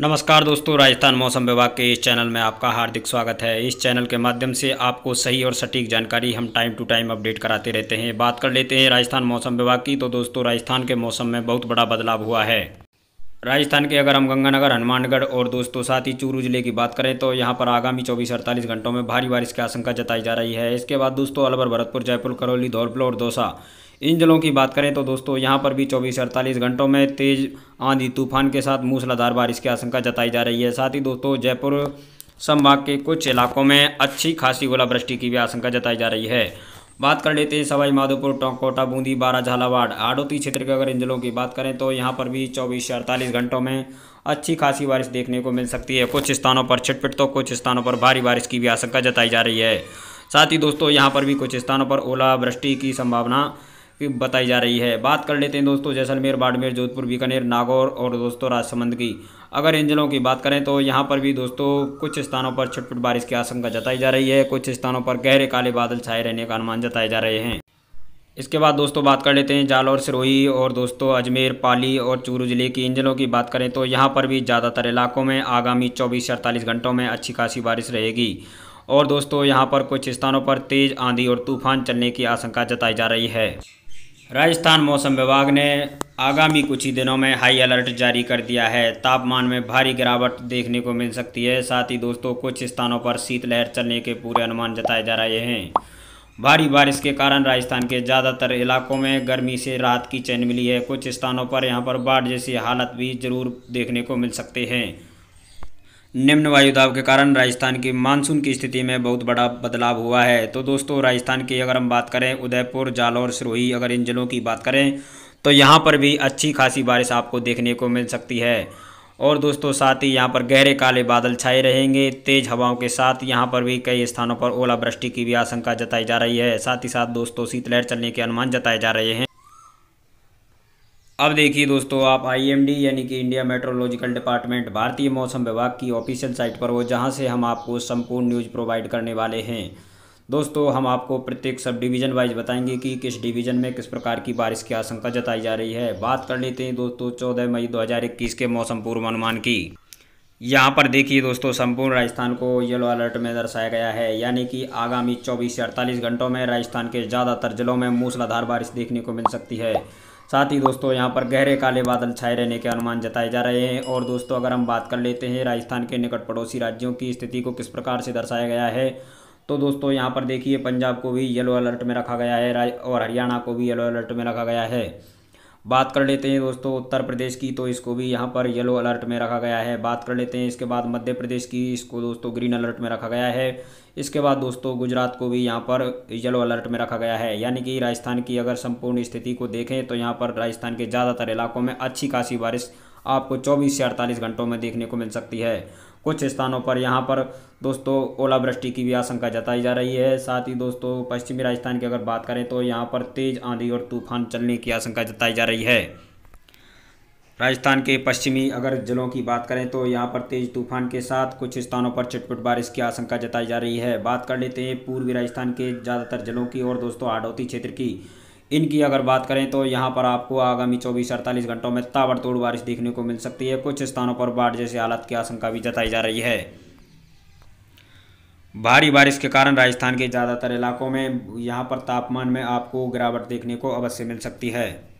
नमस्कार दोस्तों राजस्थान मौसम विभाग के इस चैनल में आपका हार्दिक स्वागत है इस चैनल के माध्यम से आपको सही और सटीक जानकारी हम टाइम टू टाइम अपडेट कराते रहते हैं बात कर लेते हैं राजस्थान मौसम विभाग की तो दोस्तों राजस्थान के मौसम में बहुत बड़ा बदलाव हुआ है राजस्थान के अगर हम गंगानगर हनुमानगढ़ और दोस्तों साथ ही चूरू जिले की बात करें तो यहाँ पर आगामी चौबीस अड़तालीस घंटों में भारी बारिश की आशंका जताई जा रही है इसके बाद दोस्तों अलवर भरतपुर जयपुर करौली धौलपुर और दौसा इन जिलों की बात करें तो दोस्तों यहाँ पर भी चौबीस अड़तालीस घंटों में तेज़ आंधी तूफान के साथ मूसलाधार बारिश की आशंका जताई जा रही है साथ ही दोस्तों जयपुर संभाग के कुछ इलाकों में अच्छी खासी ओलावृष्टि की भी आशंका जताई जा रही है बात कर लेते हैं सवाई माधोपुर टोंकोटा बूंदी बारा झालावाड़ आड़ोती क्षेत्र के अगर इन जिलों की बात करें तो यहाँ पर भी चौबीस से अड़तालीस घंटों में अच्छी खासी बारिश देखने को मिल सकती है कुछ स्थानों पर छिटपिट तो कुछ स्थानों पर भारी बारिश की भी आशंका जताई जा रही है साथ ही दोस्तों यहाँ पर भी कुछ स्थानों पर ओलावृष्टि की संभावना बताई जा रही है बात कर लेते हैं दोस्तों जैसलमेर बाड़मेर जोधपुर बीकानेर नागौर और दोस्तों राजसमंद की अगर इन जिलों की बात करें तो यहाँ पर भी दोस्तों कुछ स्थानों पर छुटपुट बारिश की आशंका जताई जा रही है कुछ स्थानों पर गहरे काले बादल छाए रहने का अनुमान जताए जा रहे हैं इसके बाद दोस्तों बात कर लेते हैं जालौर सिरोही और दोस्तों अजमेर पाली और चूरू ज़िले की इन जिलों की बात करें तो यहाँ पर भी ज़्यादातर इलाकों में आगामी चौबीस से अड़तालीस घंटों में अच्छी खासी बारिश रहेगी और दोस्तों यहाँ पर कुछ स्थानों पर तेज़ आंधी और तूफान चलने की आशंका जताई जा रही है राजस्थान मौसम विभाग ने आगामी कुछ ही दिनों में हाई अलर्ट जारी कर दिया है तापमान में भारी गिरावट देखने को मिल सकती है साथ ही दोस्तों कुछ स्थानों पर शीतलहर चलने के पूरे अनुमान जताए जा रहे हैं भारी बारिश के कारण राजस्थान के ज़्यादातर इलाकों में गर्मी से राहत की चैन मिली है कुछ स्थानों पर यहाँ पर बाढ़ जैसी हालत भी जरूर देखने को मिल सकते हैं निम्न वायु दाब के कारण राजस्थान की मानसून की स्थिति में बहुत बड़ा बदलाव हुआ है तो दोस्तों राजस्थान की अगर हम बात करें उदयपुर जालौर सिरोही अगर इन जिलों की बात करें तो यहाँ पर भी अच्छी खासी बारिश आपको देखने को मिल सकती है और दोस्तों साथ ही यहाँ पर गहरे काले बादल छाए रहेंगे तेज़ हवाओं के साथ यहाँ पर भी कई स्थानों पर ओलावृष्टि की भी आशंका जताई जा रही है साथ ही साथ दोस्तों शीतलहर चलने के अनुमान जताए जा रहे हैं अब देखिए दोस्तों आप आईएमडी यानी कि इंडिया मेट्रोलॉजिकल डिपार्टमेंट भारतीय मौसम विभाग की ऑफिशियल साइट पर हो जहां से हम आपको संपूर्ण न्यूज़ प्रोवाइड करने वाले हैं दोस्तों हम आपको प्रत्येक सब डिवीज़न वाइज बताएंगे कि किस डिवीज़न में किस प्रकार की बारिश की आशंका जताई जा रही है बात कर लेते हैं दोस्तों चौदह मई दो के मौसम पूर्वानुमान की यहाँ पर देखिए दोस्तों संपूर्ण राजस्थान को येलो अलर्ट में दर्शाया गया है यानी कि आगामी चौबीस से अड़तालीस घंटों में राजस्थान के ज़्यादातर जिलों में मूसलाधार बारिश देखने को मिल सकती है साथ ही दोस्तों यहाँ पर गहरे काले बादल छाए रहने के अनुमान जताए जा रहे हैं और दोस्तों अगर हम बात कर लेते हैं राजस्थान के निकट पड़ोसी राज्यों की स्थिति को किस प्रकार से दर्शाया गया है तो दोस्तों यहाँ पर देखिए पंजाब को भी येलो अलर्ट में रखा गया है और हरियाणा को भी येलो अलर्ट में रखा गया है बात कर लेते हैं दोस्तों उत्तर प्रदेश की तो इसको भी यहाँ पर येलो अलर्ट में रखा गया है बात कर लेते हैं इसके बाद मध्य प्रदेश की इसको दोस्तों ग्रीन अलर्ट में रखा गया है इसके बाद दोस्तों गुजरात को भी यहाँ पर येलो अलर्ट में रखा गया है यानी कि राजस्थान की अगर संपूर्ण स्थिति को देखें तो यहाँ पर राजस्थान के ज़्यादातर इलाकों में अच्छी खासी बारिश आपको चौबीस से अड़तालीस घंटों में देखने को मिल सकती है कुछ स्थानों पर यहाँ पर दोस्तों ओलावृष्टि की भी आशंका जताई जा रही है साथ ही दोस्तों पश्चिमी राजस्थान की अगर बात करें तो यहाँ पर तेज़ आंधी और तूफान चलने की आशंका जताई जा रही है राजस्थान के पश्चिमी अगर जिलों की बात करें तो यहाँ पर तेज़ तूफान के साथ कुछ स्थानों पर छिटपुट बारिश की आशंका जताई जा रही है बात कर लेते हैं पूर्वी राजस्थान के ज़्यादातर जिलों की और दोस्तों आडौती क्षेत्र की इनकी अगर बात करें तो यहाँ पर आपको आगामी चौबीस अड़तालीस घंटों में ताबड़तोड़ बारिश देखने को मिल सकती है कुछ स्थानों पर बाढ़ जैसी हालत की आशंका भी जताई जा रही है भारी बारिश के कारण राजस्थान के ज़्यादातर इलाकों में यहाँ पर तापमान में आपको गिरावट देखने को अवश्य मिल सकती है